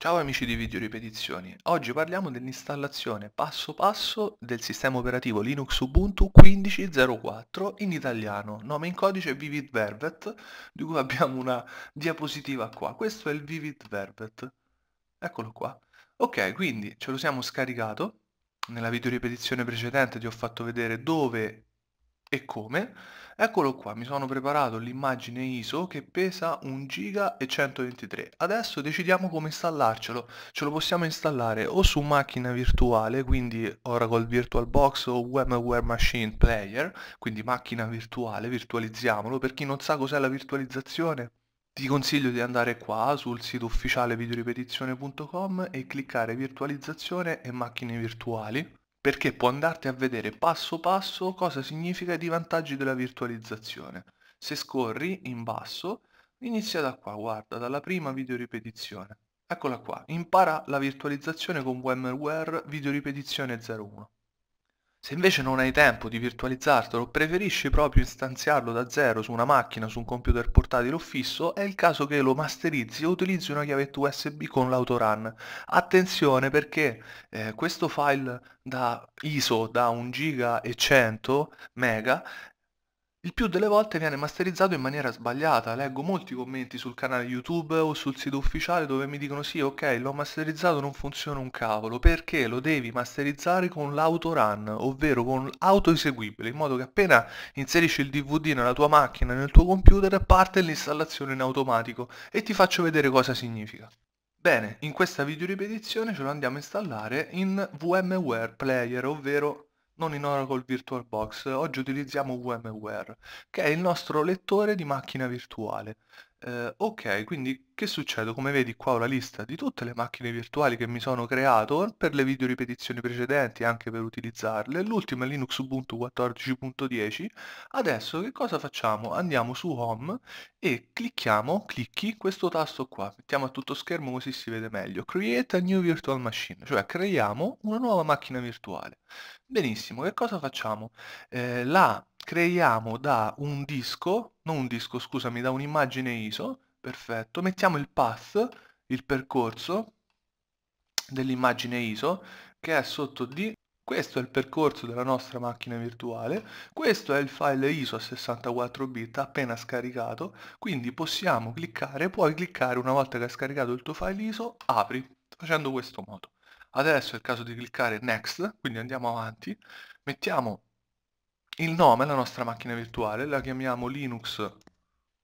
Ciao amici di Video Ripetizioni, oggi parliamo dell'installazione passo passo del sistema operativo Linux Ubuntu 15.04 in italiano, nome in codice Vivid Vervet, di cui abbiamo una diapositiva qua, questo è il Vivid Vervet, eccolo qua. Ok, quindi ce lo siamo scaricato, nella video ripetizione precedente ti ho fatto vedere dove e come? Eccolo qua, mi sono preparato l'immagine ISO che pesa 1 giga e 123. Adesso decidiamo come installarcelo. Ce lo possiamo installare o su macchina virtuale, quindi Oracle VirtualBox o VMware Machine Player, quindi macchina virtuale, virtualizziamolo. Per chi non sa cos'è la virtualizzazione, ti consiglio di andare qua sul sito ufficiale videoripetizione.com e cliccare virtualizzazione e macchine virtuali perché può andarti a vedere passo passo cosa significa i vantaggi della virtualizzazione. Se scorri in basso, inizia da qua, guarda, dalla prima videoripetizione. Eccola qua, impara la virtualizzazione con VMware videoripetizione 01. Se invece non hai tempo di virtualizzartelo, preferisci proprio istanziarlo da zero su una macchina, su un computer portatile o fisso, è il caso che lo masterizzi o utilizzi una chiavetta USB con l'autorun. Attenzione perché eh, questo file da ISO da 1 giga e 100 mega il più delle volte viene masterizzato in maniera sbagliata, leggo molti commenti sul canale YouTube o sul sito ufficiale dove mi dicono sì ok l'ho masterizzato non funziona un cavolo perché lo devi masterizzare con l'autorun, ovvero con autoeseguibile, in modo che appena inserisci il DVD nella tua macchina, nel tuo computer, parte l'installazione in automatico e ti faccio vedere cosa significa. Bene, in questa video ripetizione ce lo andiamo a installare in VMware Player, ovvero non in Oracle VirtualBox, oggi utilizziamo VMware, che è il nostro lettore di macchina virtuale. Eh, ok, quindi che succede? Come vedi qua ho la lista di tutte le macchine virtuali che mi sono creato per le video ripetizioni precedenti, anche per utilizzarle. L'ultima è Linux Ubuntu 14.10. Adesso che cosa facciamo? Andiamo su Home e clicchiamo, clicchi questo tasto qua. Mettiamo a tutto schermo così si vede meglio. Create a new virtual machine, cioè creiamo una nuova macchina virtuale. Benissimo, che cosa facciamo? Eh, la creiamo da un disco, non un disco scusami, da un'immagine ISO, perfetto, mettiamo il path, il percorso dell'immagine ISO che è sotto di questo è il percorso della nostra macchina virtuale, questo è il file ISO a 64 bit appena scaricato, quindi possiamo cliccare, puoi cliccare una volta che hai scaricato il tuo file ISO, apri, facendo questo modo. Adesso è il caso di cliccare Next, quindi andiamo avanti, mettiamo il nome alla nostra macchina virtuale, la chiamiamo Linux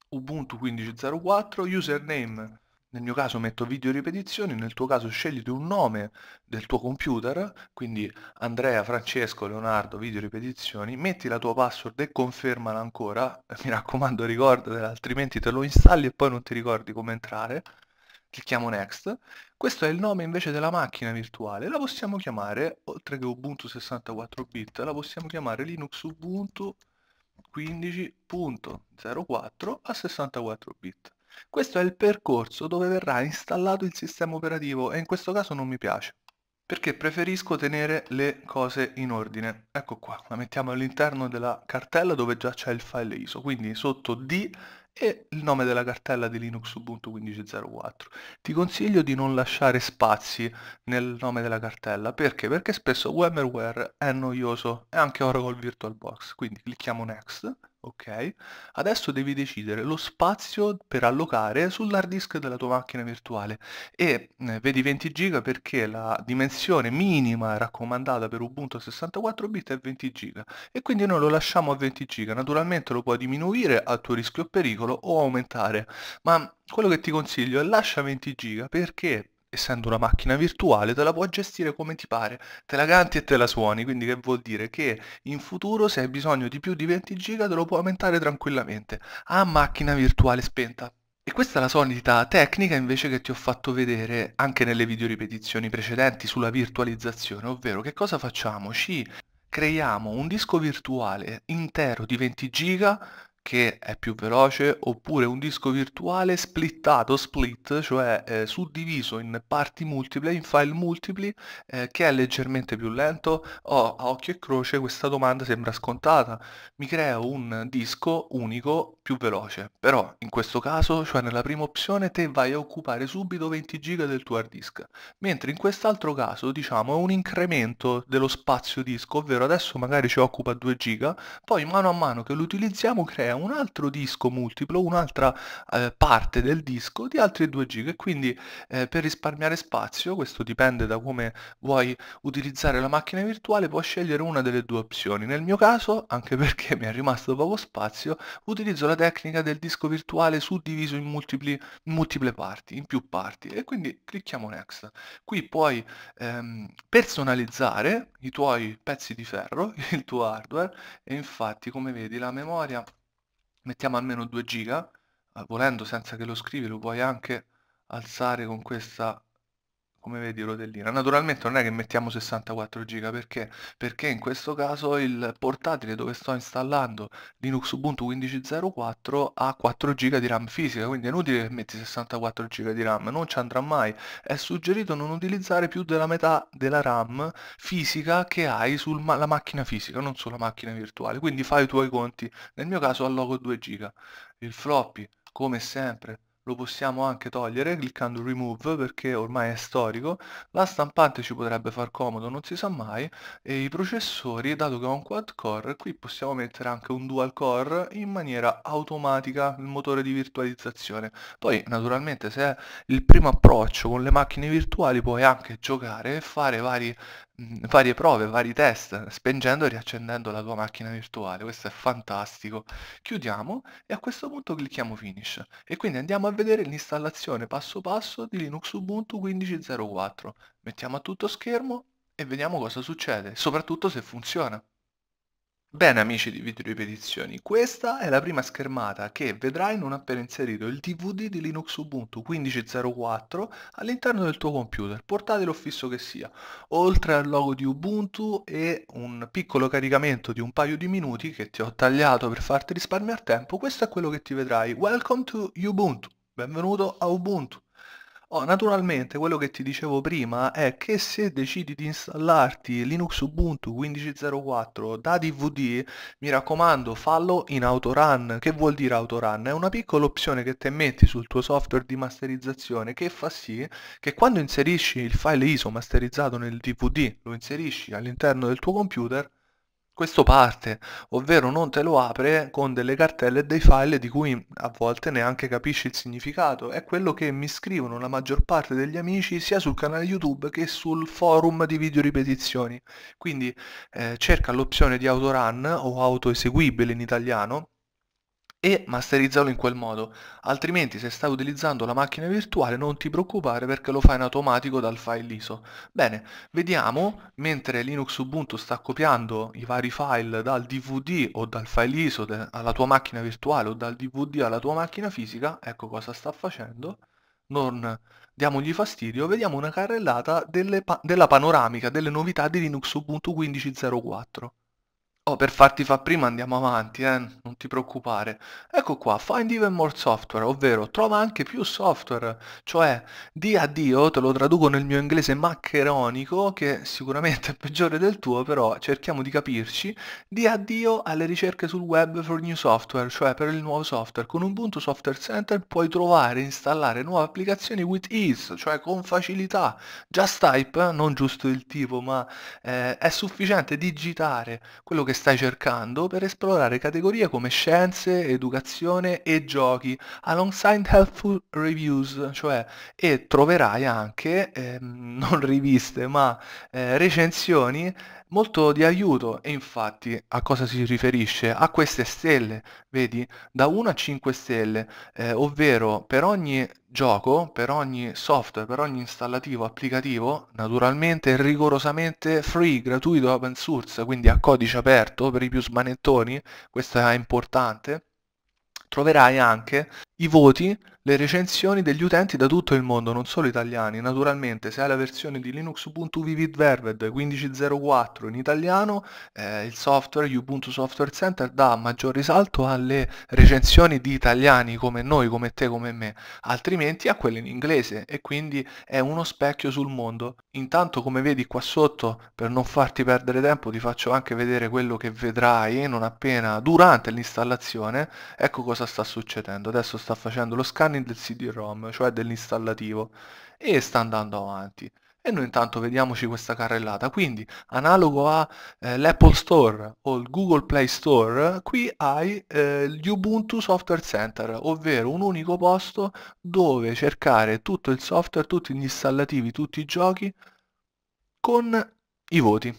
Ubuntu 15.04, username, nel mio caso metto video ripetizioni, nel tuo caso scegliti un nome del tuo computer, quindi Andrea, Francesco, Leonardo, video ripetizioni, metti la tua password e confermala ancora, mi raccomando ricordatela, altrimenti te lo installi e poi non ti ricordi come entrare, clicchiamo next, questo è il nome invece della macchina virtuale, la possiamo chiamare, oltre che Ubuntu 64 bit, la possiamo chiamare Linux Ubuntu 15.04 a 64 bit. Questo è il percorso dove verrà installato il sistema operativo e in questo caso non mi piace perché preferisco tenere le cose in ordine. Ecco qua, la mettiamo all'interno della cartella dove già c'è il file ISO, quindi sotto D e il nome della cartella di Linux Ubuntu 15.04. Ti consiglio di non lasciare spazi nel nome della cartella, perché? Perché spesso VMware è noioso e anche Oracle VirtualBox, quindi clicchiamo Next ok? Adesso devi decidere lo spazio per allocare sull'hard disk della tua macchina virtuale e eh, vedi 20 giga perché la dimensione minima raccomandata per Ubuntu 64 bit è 20 giga e quindi noi lo lasciamo a 20 giga, naturalmente lo puoi diminuire a tuo rischio o pericolo o aumentare, ma quello che ti consiglio è lascia 20 giga perché essendo una macchina virtuale, te la puoi gestire come ti pare, te la canti e te la suoni, quindi che vuol dire che in futuro se hai bisogno di più di 20 giga te lo puoi aumentare tranquillamente a ah, macchina virtuale spenta. E questa è la solita tecnica invece che ti ho fatto vedere anche nelle video ripetizioni precedenti sulla virtualizzazione, ovvero che cosa facciamo? Ci creiamo un disco virtuale intero di 20 giga che è più veloce oppure un disco virtuale splittato, split, cioè eh, suddiviso in parti multiple, in file multipli, eh, che è leggermente più lento? Oh, a occhio e croce questa domanda sembra scontata. Mi creo un disco unico più veloce, però in questo caso, cioè nella prima opzione, te vai a occupare subito 20 giga del tuo hard disk, mentre in quest'altro caso, diciamo, è un incremento dello spazio disco, ovvero adesso magari ci occupa 2 giga, poi mano a mano che lo utilizziamo crea un altro disco multiplo, un'altra eh, parte del disco di altri 2 giga e quindi eh, per risparmiare spazio, questo dipende da come vuoi utilizzare la macchina virtuale, puoi scegliere una delle due opzioni. Nel mio caso, anche perché mi è rimasto poco spazio, utilizzo la tecnica del disco virtuale suddiviso in, multipli, in multiple parti, in più parti e quindi clicchiamo Next. Qui puoi ehm, personalizzare i tuoi pezzi di ferro, il tuo hardware e infatti come vedi la memoria mettiamo almeno 2 giga eh, volendo senza che lo scrivi lo puoi anche alzare con questa come vedi rotellina naturalmente non è che mettiamo 64 giga perché perché in questo caso il portatile dove sto installando linux ubuntu 15.04 ha 4 giga di ram fisica quindi è inutile che metti 64 giga di ram non ci andrà mai è suggerito non utilizzare più della metà della ram fisica che hai sulla macchina fisica non sulla macchina virtuale quindi fai i tuoi conti nel mio caso alloco 2 giga il floppy come sempre lo possiamo anche togliere cliccando remove perché ormai è storico la stampante ci potrebbe far comodo non si sa mai e i processori dato che ho un quad core qui possiamo mettere anche un dual core in maniera automatica il motore di virtualizzazione poi naturalmente se è il primo approccio con le macchine virtuali puoi anche giocare e fare vari varie prove, vari test, spengendo e riaccendendo la tua macchina virtuale. Questo è fantastico. Chiudiamo e a questo punto clicchiamo Finish. E quindi andiamo a vedere l'installazione passo passo di Linux Ubuntu 15.04. Mettiamo a tutto schermo e vediamo cosa succede, soprattutto se funziona. Bene amici di Video Ripetizioni, questa è la prima schermata che vedrai non appena inserito il DVD di Linux Ubuntu 15.04 all'interno del tuo computer, portatile o fisso che sia, oltre al logo di Ubuntu e un piccolo caricamento di un paio di minuti che ti ho tagliato per farti risparmiare tempo, questo è quello che ti vedrai. Welcome to Ubuntu, benvenuto a Ubuntu. Oh, naturalmente quello che ti dicevo prima è che se decidi di installarti Linux Ubuntu 15.04 da DVD, mi raccomando fallo in autorun. Che vuol dire autorun? È una piccola opzione che te metti sul tuo software di masterizzazione che fa sì che quando inserisci il file ISO masterizzato nel DVD, lo inserisci all'interno del tuo computer, questo parte, ovvero non te lo apre con delle cartelle e dei file di cui a volte neanche capisci il significato. È quello che mi scrivono la maggior parte degli amici sia sul canale YouTube che sul forum di video ripetizioni. Quindi eh, cerca l'opzione di autorun o autoeseguibile in italiano e masterizzalo in quel modo, altrimenti se stai utilizzando la macchina virtuale non ti preoccupare perché lo fai in automatico dal file ISO. Bene, vediamo, mentre Linux Ubuntu sta copiando i vari file dal DVD o dal file ISO alla tua macchina virtuale o dal DVD alla tua macchina fisica, ecco cosa sta facendo, non diamogli fastidio, vediamo una carrellata pa della panoramica delle novità di Linux Ubuntu 15.04. Oh, per farti fa prima andiamo avanti, eh? non ti preoccupare. Ecco qua, find even more software, ovvero trova anche più software, cioè di addio, te lo traduco nel mio inglese maccheronico, che sicuramente è peggiore del tuo, però cerchiamo di capirci, di addio alle ricerche sul web for new software, cioè per il nuovo software. Con un punto Software Center puoi trovare e installare nuove applicazioni with ease, cioè con facilità. Just type, eh, non giusto il tipo, ma eh, è sufficiente digitare quello che che stai cercando per esplorare categorie come scienze, educazione e giochi, alongside helpful reviews, cioè e troverai anche, eh, non riviste ma eh, recensioni molto di aiuto e infatti a cosa si riferisce? A queste stelle, vedi? Da 1 a 5 stelle, eh, ovvero per ogni gioco, per ogni software, per ogni installativo, applicativo, naturalmente rigorosamente free, gratuito, open source, quindi a codice aperto per i più smanettoni, questo è importante, troverai anche i voti le recensioni degli utenti da tutto il mondo, non solo italiani. Naturalmente, se hai la versione di Linux Ubuntu Vivid Verved 15.04 in italiano, eh, il software Ubuntu Software Center dà maggior risalto alle recensioni di italiani come noi, come te, come me, altrimenti a quelle in inglese e quindi è uno specchio sul mondo. Intanto, come vedi qua sotto, per non farti perdere tempo, ti faccio anche vedere quello che vedrai non appena durante l'installazione. Ecco cosa sta succedendo. Adesso sta facendo lo scan mani del CD-ROM, cioè dell'installativo, e sta andando avanti. E noi intanto vediamoci questa carrellata, quindi analogo all'Apple eh, Store o il Google Play Store, qui hai eh, l'Ubuntu Software Center, ovvero un unico posto dove cercare tutto il software, tutti gli installativi, tutti i giochi con i voti.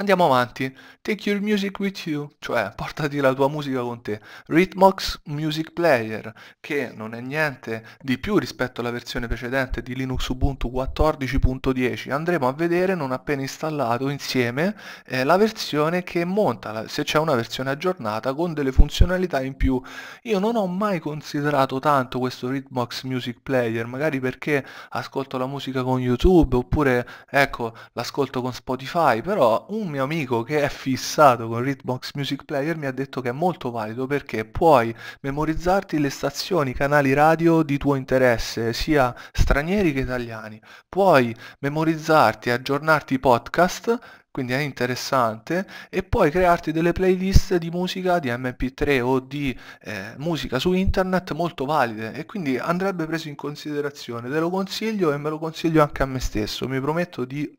Andiamo avanti. Take your music with you, cioè portati la tua musica con te. Ritmox Music Player, che non è niente di più rispetto alla versione precedente di Linux Ubuntu 14.10. Andremo a vedere non appena installato insieme eh, la versione che monta, se c'è una versione aggiornata con delle funzionalità in più. Io non ho mai considerato tanto questo Ritmox Music Player, magari perché ascolto la musica con YouTube oppure ecco, l'ascolto con Spotify, però un un mio amico che è fissato con Ritbox Music Player mi ha detto che è molto valido perché puoi memorizzarti le stazioni, canali radio di tuo interesse, sia stranieri che italiani. Puoi memorizzarti, e aggiornarti i podcast quindi è interessante e puoi crearti delle playlist di musica di mp3 o di eh, musica su internet molto valide e quindi andrebbe preso in considerazione te lo consiglio e me lo consiglio anche a me stesso mi prometto di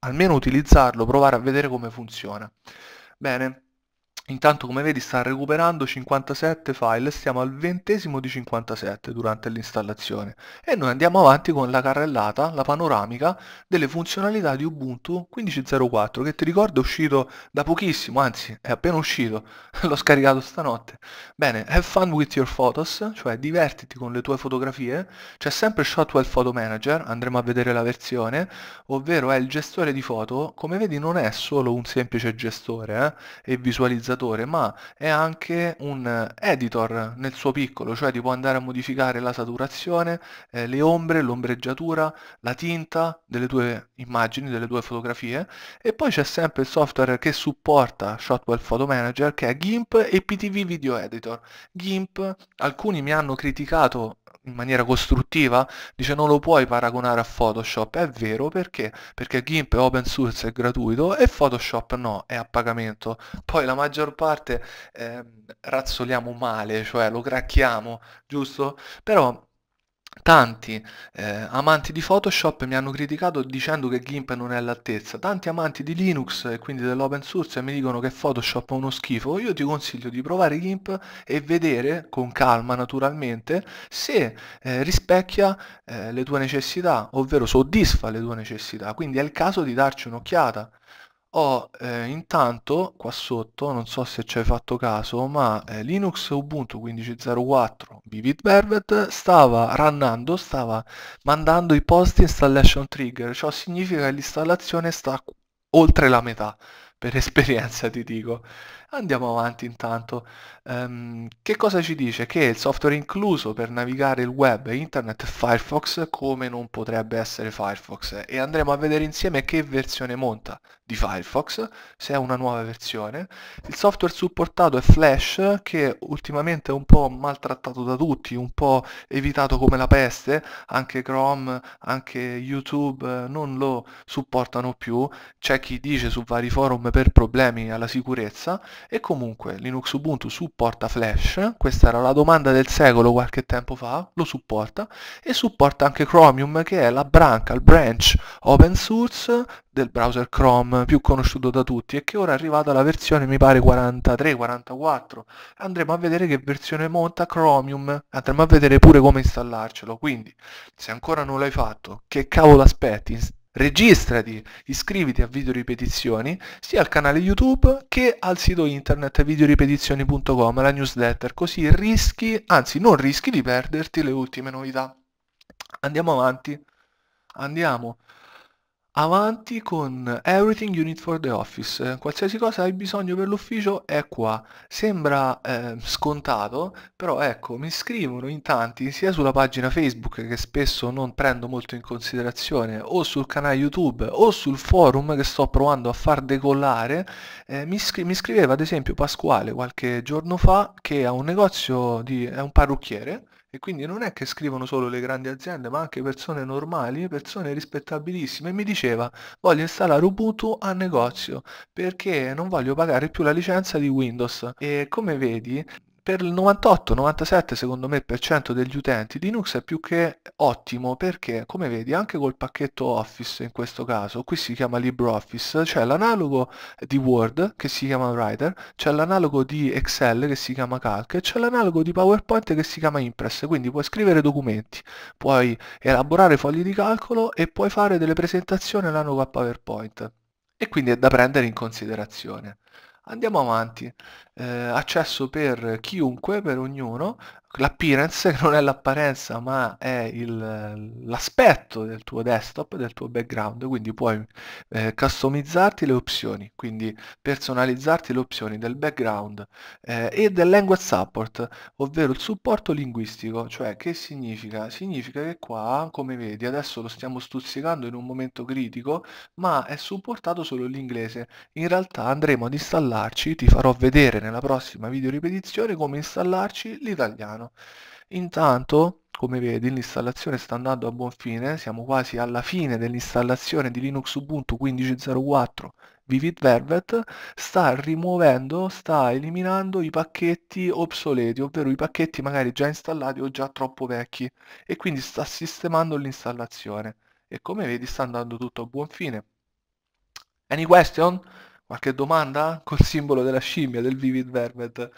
almeno utilizzarlo, provare a vedere come funziona. Bene, Intanto come vedi sta recuperando 57 file, stiamo al ventesimo di 57 durante l'installazione e noi andiamo avanti con la carrellata, la panoramica delle funzionalità di Ubuntu 15.04 che ti ricordo è uscito da pochissimo, anzi è appena uscito, l'ho scaricato stanotte. Bene, have fun with your photos, cioè divertiti con le tue fotografie, c'è sempre Shotwell Photo Manager, andremo a vedere la versione, ovvero è il gestore di foto, come vedi non è solo un semplice gestore eh, e visualizzatore navigatore, ma è anche un eh, editor nel suo piccolo, cioè ti può andare a modificare la saturazione, eh, le ombre, l'ombreggiatura, la tinta delle tue immagini, delle tue fotografie e poi c'è sempre il software che supporta Shotwell Photo Manager che è GIMP e PTV Video Editor. GIMP, alcuni mi hanno criticato in maniera costruttiva, dice non lo puoi paragonare a Photoshop. È vero perché? Perché GIMP è open source, è gratuito e Photoshop no, è a pagamento. Poi la maggior parte eh, razzoliamo male, cioè lo cracchiamo, giusto? Però Tanti eh, amanti di Photoshop mi hanno criticato dicendo che GIMP non è all'altezza, tanti amanti di Linux e quindi dell'open source mi dicono che Photoshop è uno schifo, io ti consiglio di provare GIMP e vedere, con calma naturalmente, se eh, rispecchia eh, le tue necessità, ovvero soddisfa le tue necessità, quindi è il caso di darci un'occhiata. Ho eh, intanto qua sotto, non so se ci hai fatto caso, ma eh, Linux Ubuntu 15.04 Vivid Vervet stava runnando, stava mandando i post installation trigger, ciò significa che l'installazione sta oltre la metà, per esperienza ti dico. Andiamo avanti intanto. Um, che cosa ci dice? Che il software incluso per navigare il web è internet è Firefox come non potrebbe essere Firefox e andremo a vedere insieme che versione monta di Firefox, se è una nuova versione. Il software supportato è Flash che ultimamente è un po' maltrattato da tutti, un po' evitato come la peste, anche Chrome, anche YouTube eh, non lo supportano più, c'è chi dice su vari forum per problemi alla sicurezza e comunque Linux Ubuntu supporta Flash, questa era la domanda del secolo qualche tempo fa, lo supporta, e supporta anche Chromium che è la branca, il branch open source del browser Chrome più conosciuto da tutti e che ora è arrivata alla versione mi pare 43, 44. Andremo a vedere che versione monta Chromium, andremo a vedere pure come installarcelo, quindi se ancora non l'hai fatto, che cavolo aspetti? Registrati, iscriviti a Video Ripetizioni sia al canale YouTube che al sito internet videoripetizioni.com, la newsletter, così rischi, anzi non rischi di perderti le ultime novità. Andiamo avanti, andiamo avanti con everything you need for the office, qualsiasi cosa hai bisogno per l'ufficio è qua, sembra eh, scontato, però ecco, mi scrivono in tanti sia sulla pagina Facebook che spesso non prendo molto in considerazione, o sul canale YouTube o sul forum che sto provando a far decollare, eh, mi, scri mi, scriveva ad esempio Pasquale qualche giorno fa che ha un negozio di... è un parrucchiere, e quindi non è che scrivono solo le grandi aziende, ma anche persone normali, persone rispettabilissime. E mi diceva, voglio installare Ubuntu a negozio perché non voglio pagare più la licenza di Windows. E come vedi, per il 98-97 secondo me per cento degli utenti Linux è più che ottimo perché come vedi anche col pacchetto Office in questo caso, qui si chiama LibreOffice, c'è cioè l'analogo di Word che si chiama Writer, c'è cioè l'analogo di Excel che si chiama Calc e c'è cioè l'analogo di PowerPoint che si chiama Impress, quindi puoi scrivere documenti, puoi elaborare fogli di calcolo e puoi fare delle presentazioni analoghe a PowerPoint e quindi è da prendere in considerazione andiamo avanti eh, accesso per chiunque per ognuno l'appearance non è l'apparenza ma è l'aspetto del tuo desktop del tuo background quindi puoi eh, customizzarti le opzioni quindi personalizzarti le opzioni del background eh, e del language support ovvero il supporto linguistico cioè che significa significa che qua come vedi adesso lo stiamo stuzzicando in un momento critico ma è supportato solo l'inglese in realtà andremo ad installarci ti farò vedere nella prossima video ripetizione come installarci l'italiano piano. Intanto, come vedi, l'installazione sta andando a buon fine, siamo quasi alla fine dell'installazione di Linux Ubuntu 15.04 Vivid Velvet, sta rimuovendo, sta eliminando i pacchetti obsoleti, ovvero i pacchetti magari già installati o già troppo vecchi, e quindi sta sistemando l'installazione. E come vedi sta andando tutto a buon fine. Any question? Qualche domanda? Col simbolo della scimmia, del Vivid Vermet.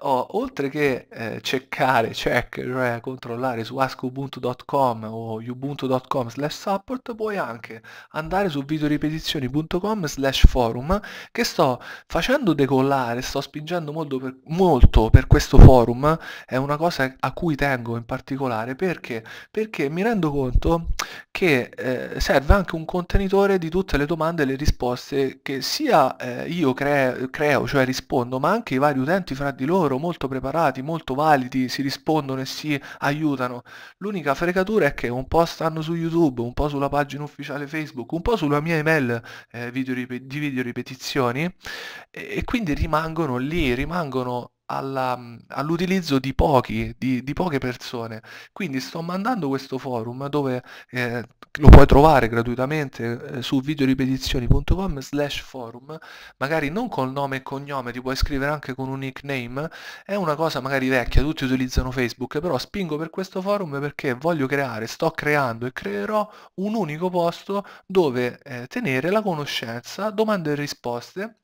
Oh, oltre che eh, ceccare, check, cioè controllare su askubuntu.com o ubuntu.com slash support, puoi anche andare su videoripetizioni.com slash forum che sto facendo decollare, sto spingendo molto per, molto per questo forum, è una cosa a cui tengo in particolare perché, perché mi rendo conto che eh, serve anche un contenitore di tutte le domande e le risposte che sia eh, io cre creo, cioè rispondo, ma anche i vari utenti fra di loro, molto preparati, molto validi, si rispondono e si aiutano. L'unica fregatura è che un po' stanno su YouTube, un po' sulla pagina ufficiale Facebook, un po' sulla mia email eh, video di video ripetizioni e, e quindi rimangono lì, rimangono alla, mhmm, all'utilizzo di, pochi, di, di, poche persone. Quindi sto mandando questo forum dove eh, lo puoi trovare gratuitamente eh, su videoripetizioni.com slash forum, magari non col nome e cognome, ti puoi scrivere anche con un nickname, è una cosa magari vecchia, tutti utilizzano Facebook, però spingo per questo forum perché voglio creare, sto creando e creerò un unico posto dove eh, tenere la conoscenza, domande e risposte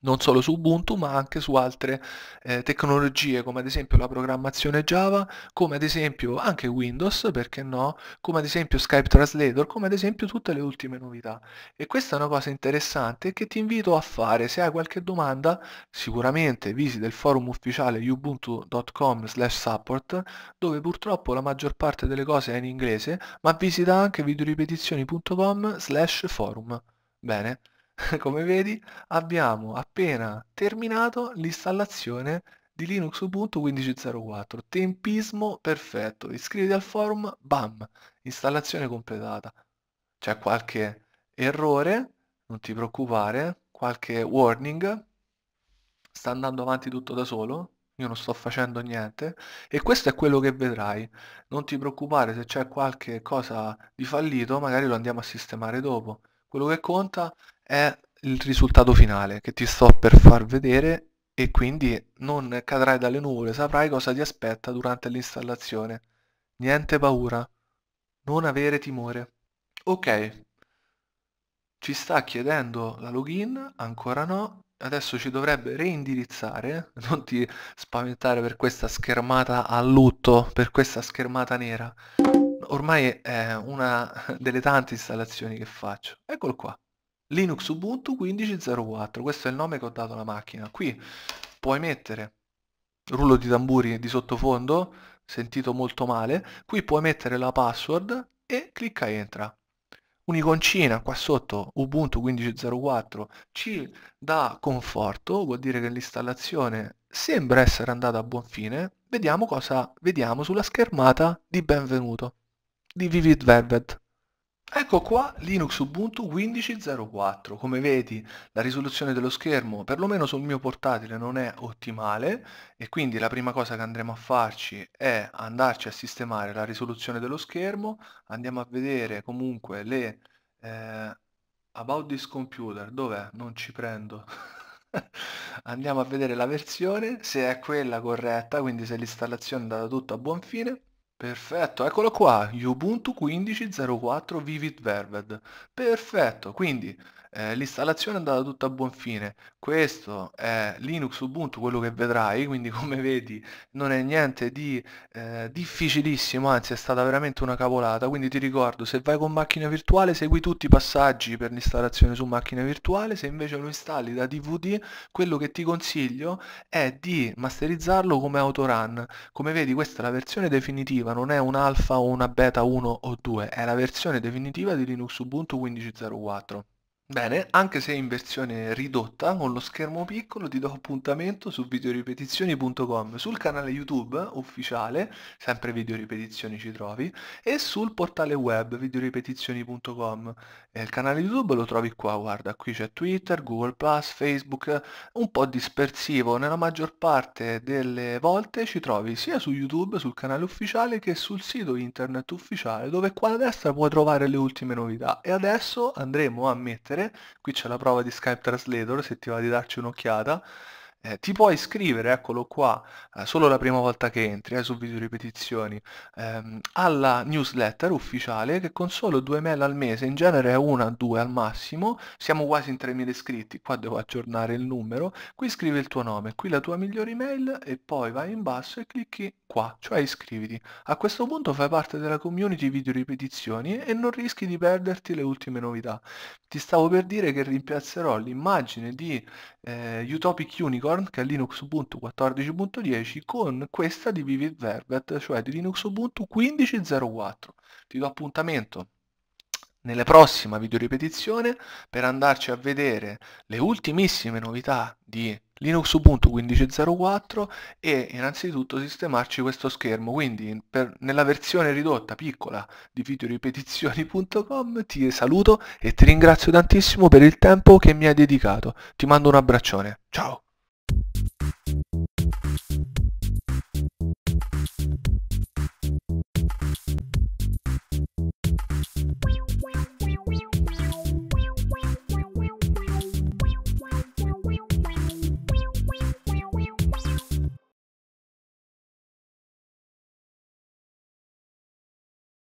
non solo su Ubuntu ma anche su altre eh, tecnologie come ad esempio la programmazione Java, come ad esempio anche Windows, perché no, come ad esempio Skype Translator, come ad esempio tutte le ultime novità. E questa è una cosa interessante che ti invito a fare, se hai qualche domanda sicuramente visita il forum ufficiale ubuntu.com support dove purtroppo la maggior parte delle cose è in inglese, ma visita anche videoripetizioni.com forum. Bene. come vedi abbiamo appena terminato l'installazione di Linux Ubuntu 15.04, tempismo perfetto, iscriviti al forum, bam, installazione completata. C'è qualche errore, non ti preoccupare, qualche warning, sta andando avanti tutto da solo, io non sto facendo niente e questo è quello che vedrai non ti preoccupare se c'è qualche cosa di fallito magari lo andiamo a sistemare dopo quello che conta è il risultato finale che ti sto per far vedere e quindi non cadrai dalle nuvole, saprai cosa ti aspetta durante l'installazione. Niente paura, non avere timore. Ok, ci sta chiedendo la login, ancora no, adesso ci dovrebbe reindirizzare, non ti spaventare per questa schermata a lutto, per questa schermata nera. Ormai è una delle tante installazioni che faccio. Eccolo qua. Linux Ubuntu 15.04, questo è il nome che ho dato alla macchina. Qui puoi mettere rullo di tamburi di sottofondo, sentito molto male, qui puoi mettere la password e clicca entra. Un'iconcina qua sotto Ubuntu 15.04 ci dà conforto, vuol dire che l'installazione sembra essere andata a buon fine. Vediamo cosa vediamo sulla schermata di benvenuto di Vivid Velvet. Ecco qua Linux Ubuntu 15.04, come vedi la risoluzione dello schermo perlomeno sul mio portatile non è ottimale e quindi la prima cosa che andremo a farci è andarci a sistemare la risoluzione dello schermo, andiamo a vedere comunque le eh, About this computer, dov'è? Non ci prendo. andiamo a vedere la versione, se è quella corretta, quindi se l'installazione è andata tutta a buon fine Perfetto, eccolo qua, Ubuntu 15.04 Vivid Verved. Perfetto, quindi eh, l'installazione è andata tutta a buon fine questo è linux ubuntu quello che vedrai quindi come vedi non è niente di eh, difficilissimo anzi è stata veramente una cavolata quindi ti ricordo se vai con macchina virtuale segui tutti i passaggi per l'installazione su macchina virtuale se invece lo installi da dvd quello che ti consiglio è di masterizzarlo come autorun come vedi questa è la versione definitiva non è un alfa o una beta 1 o 2 è la versione definitiva di linux ubuntu 15.04 Bene, anche se in versione ridotta, con lo schermo piccolo, ti do appuntamento su videoripetizioni.com, sul canale YouTube ufficiale, sempre videoripetizioni ci trovi, e sul portale web videoripetizioni.com. Il canale YouTube lo trovi qua, guarda, qui c'è Twitter, Google+, Facebook, un po' dispersivo, nella maggior parte delle volte ci trovi sia su YouTube, sul canale ufficiale, che sul sito internet ufficiale, dove qua a destra puoi trovare le ultime novità. E adesso andremo a mettere eccetera qui c'è la prova di Skype Translator se ti va di darci un'occhiata eh, ti puoi iscrivere, eccolo qua, eh, solo la prima volta che entri, eh, su video ripetizioni, ehm, alla newsletter ufficiale che con solo due mail al mese, in genere è una o due al massimo, siamo quasi in 3.000 iscritti, qua devo aggiornare il numero, qui scrivi il tuo nome, qui la tua migliore email e poi vai in basso e clicchi qua, cioè iscriviti. A questo punto fai parte della community video ripetizioni e non rischi di perderti le ultime novità. Ti stavo per dire che rimpiazzerò l'immagine di eh, Utopic Unicorn Unicorn, che è Linux Ubuntu 14.10, con questa di Vivid Verbet, cioè di Linux Ubuntu 15.04. Ti do appuntamento nella prossima video ripetizione per andarci a vedere le ultimissime novità di Linux Ubuntu 15.04 e innanzitutto sistemarci questo schermo, quindi per, nella versione ridotta piccola di videoripetizioni.com ti saluto e ti ringrazio tantissimo per il tempo che mi hai dedicato, ti mando un abbraccione, ciao!